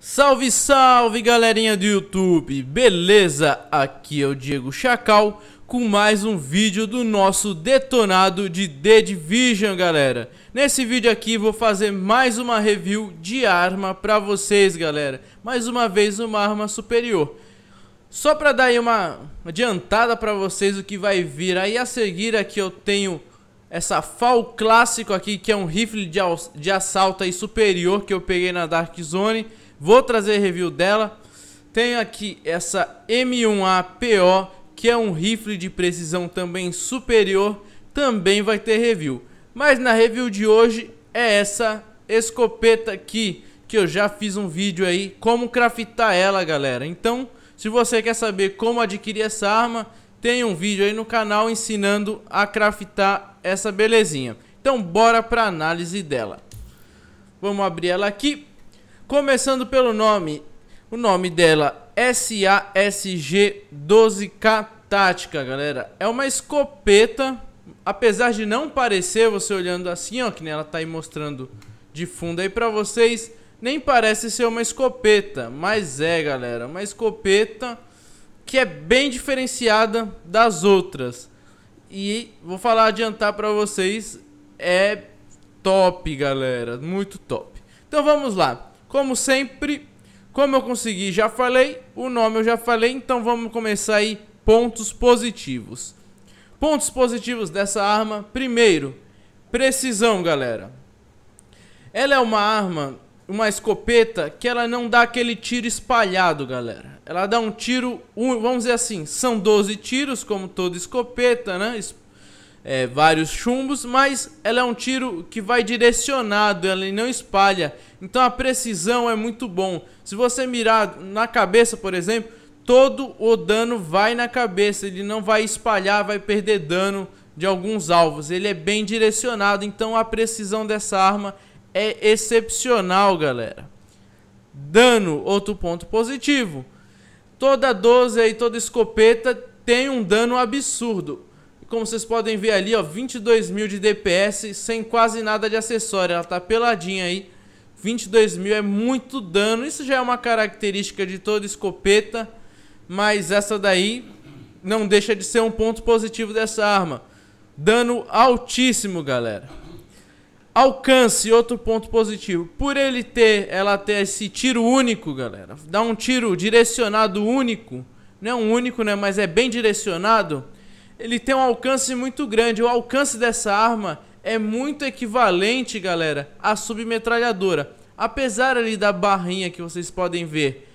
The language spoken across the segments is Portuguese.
Salve, salve galerinha do YouTube, beleza? Aqui é o Diego Chacal com mais um vídeo do nosso detonado de The Division, galera. Nesse vídeo aqui vou fazer mais uma review de arma pra vocês, galera. Mais uma vez uma arma superior. Só pra dar aí uma adiantada pra vocês o que vai vir aí a seguir aqui eu tenho essa FAL clássico aqui que é um rifle de, de assalto aí superior que eu peguei na Dark Zone. Vou trazer review dela. Tenho aqui essa M1A-PO, que é um rifle de precisão também superior, também vai ter review. Mas na review de hoje é essa escopeta aqui, que eu já fiz um vídeo aí como craftar ela, galera. Então, se você quer saber como adquirir essa arma, tem um vídeo aí no canal ensinando a craftar essa belezinha. Então, bora para análise dela. Vamos abrir ela aqui. Começando pelo nome. O nome dela SASG-12K Tática, galera. É uma escopeta. Apesar de não parecer, você olhando assim, ó, que nem ela tá aí mostrando de fundo aí pra vocês, nem parece ser uma escopeta, mas é, galera, uma escopeta que é bem diferenciada das outras. E vou falar adiantar para vocês, é top, galera, muito top. Então vamos lá. Como sempre, como eu consegui, já falei, o nome eu já falei, então vamos começar aí pontos positivos. Pontos positivos dessa arma, primeiro, precisão, galera. Ela é uma arma, uma escopeta, que ela não dá aquele tiro espalhado, galera. Ela dá um tiro, vamos dizer assim, são 12 tiros, como toda escopeta, né? é, vários chumbos, mas ela é um tiro que vai direcionado, ela não espalha. Então a precisão é muito bom. Se você mirar na cabeça, por exemplo, todo o dano vai na cabeça, ele não vai espalhar, vai perder dano de alguns alvos. Ele é bem direcionado, então a precisão dessa arma é excepcional, galera. Dano, outro ponto positivo. Toda 12 e toda escopeta tem um dano absurdo. Como vocês podem ver ali, ó, 22 mil de DPS, sem quase nada de acessório. Ela tá peladinha aí. 22 mil é muito dano. Isso já é uma característica de toda escopeta. Mas essa daí não deixa de ser um ponto positivo dessa arma. Dano altíssimo, galera. Alcance, outro ponto positivo. Por ele ter, ela ter esse tiro único, galera. Dá um tiro direcionado único. Não é um único, né? Mas é bem direcionado ele tem um alcance muito grande. O alcance dessa arma é muito equivalente, galera, à submetralhadora. Apesar ali da barrinha que vocês podem ver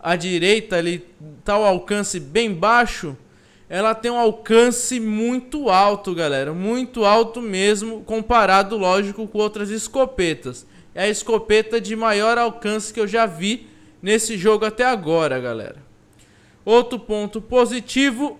à direita, ali tá o alcance bem baixo, ela tem um alcance muito alto, galera, muito alto mesmo, comparado, lógico, com outras escopetas. É a escopeta de maior alcance que eu já vi nesse jogo até agora, galera. Outro ponto positivo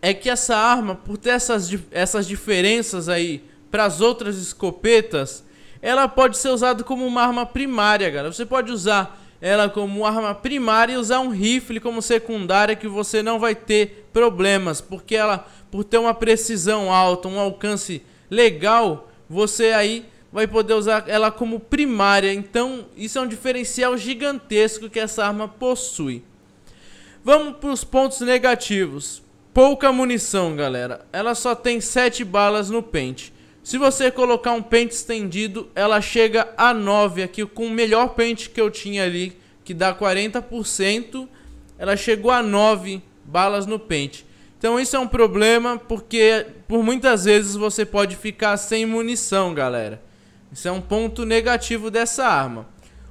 é que essa arma, por ter essas, essas diferenças aí para as outras escopetas, ela pode ser usada como uma arma primária, galera Você pode usar ela como arma primária e usar um rifle como secundária que você não vai ter problemas, porque ela, por ter uma precisão alta, um alcance legal, você aí vai poder usar ela como primária. Então, isso é um diferencial gigantesco que essa arma possui. Vamos para os pontos negativos pouca munição, galera. Ela só tem 7 balas no pente. Se você colocar um pente estendido, ela chega a 9 aqui, com o melhor pente que eu tinha ali, que dá 40%, ela chegou a 9 balas no pente. Então isso é um problema, porque por muitas vezes você pode ficar sem munição, galera. Isso é um ponto negativo dessa arma.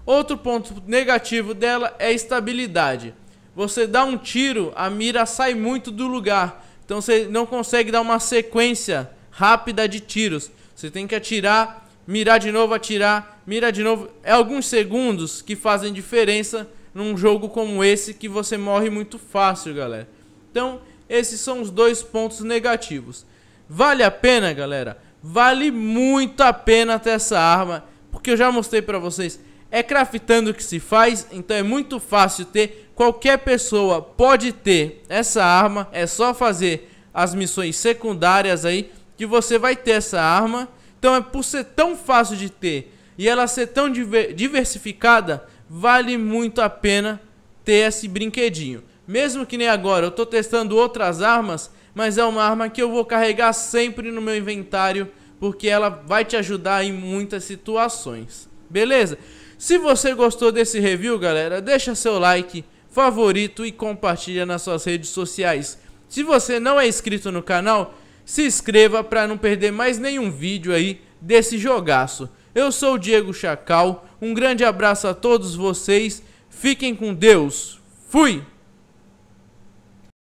Outro ponto negativo dela é a estabilidade você dá um tiro, a mira sai muito do lugar. Então você não consegue dar uma sequência rápida de tiros. Você tem que atirar, mirar de novo, atirar, mirar de novo. É alguns segundos que fazem diferença num jogo como esse que você morre muito fácil, galera. Então, esses são os dois pontos negativos. Vale a pena, galera? Vale muito a pena ter essa arma, porque eu já mostrei pra vocês. É craftando que se faz, então é muito fácil ter qualquer pessoa pode ter essa arma, é só fazer as missões secundárias aí que você vai ter essa arma. Então é por ser tão fácil de ter e ela ser tão diversificada, vale muito a pena ter esse brinquedinho. Mesmo que nem agora, eu estou testando outras armas, mas é uma arma que eu vou carregar sempre no meu inventário, porque ela vai te ajudar em muitas situações. Beleza? Se você gostou desse review, galera, deixa seu like, favorito e compartilha nas suas redes sociais. Se você não é inscrito no canal, se inscreva para não perder mais nenhum vídeo aí desse jogaço. Eu sou o Diego Chacal, um grande abraço a todos vocês, fiquem com Deus, fui!